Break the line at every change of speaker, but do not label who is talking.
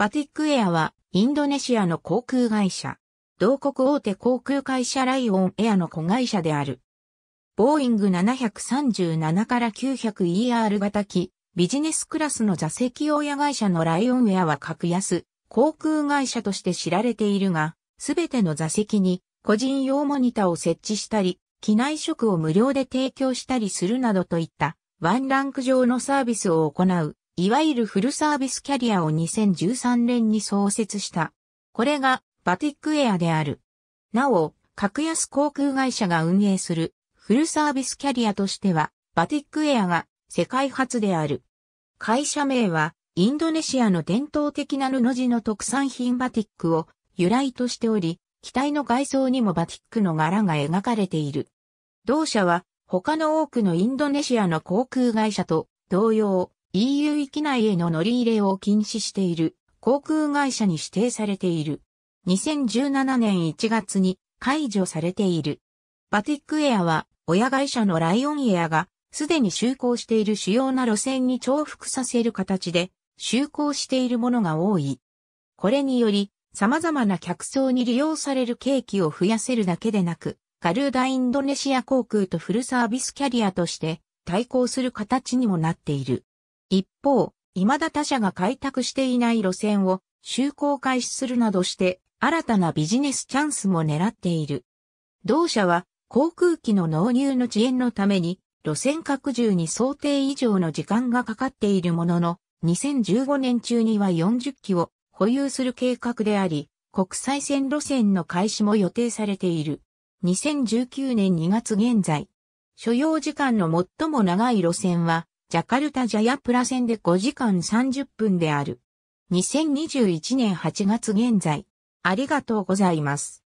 パティックエアはインドネシアの
航空会社。同国大手航空会社ライオンエアの子会社である。ボーイング737から 900ER 型機、ビジネスクラスの座席親会社のライオンエアは格安、航空会社として知られているが、すべての座席に個人用モニターを設置したり、機内食を無料で提供したりするなどといったワンランク上のサービスを行ういわゆるフルサービスキャリアを2013年に創設した。これがバティックエアである。なお、格安航空会社が運営するフルサービスキャリアとしては、バティックエアが世界初である。会社名は、インドネシアの伝統的な布地の特産品バティックを由来としており、機体の外装にもバティックの柄が描かれている。同社は、他の多くのインドネシアの航空会社と同様、EU 域内への乗り入れを禁止している航空会社に指定されている。2017年1月に解除されている。バティックエアは親会社のライオンエアがすでに就航している主要な路線に重複させる形で就航しているものが多い。これにより様々な客層に利用される契機を増やせるだけでなく、カルーダインドネシア航空とフルサービスキャリアとして対抗する形にもなっている。一方、未だ他社が開拓していない路線を就航開始するなどして、新たなビジネスチャンスも狙っている。同社は、航空機の納入の遅延のために、路線拡充に想定以上の時間がかかっているものの、2015年中には40機を保有する計画であり、国際線路線の開始も予定されている。2019年2月現在、所要時間の最も長い路線は、ジャカルタ・ジャヤプラ線で5時間30分である。2021年8月現在。
ありがとうございます。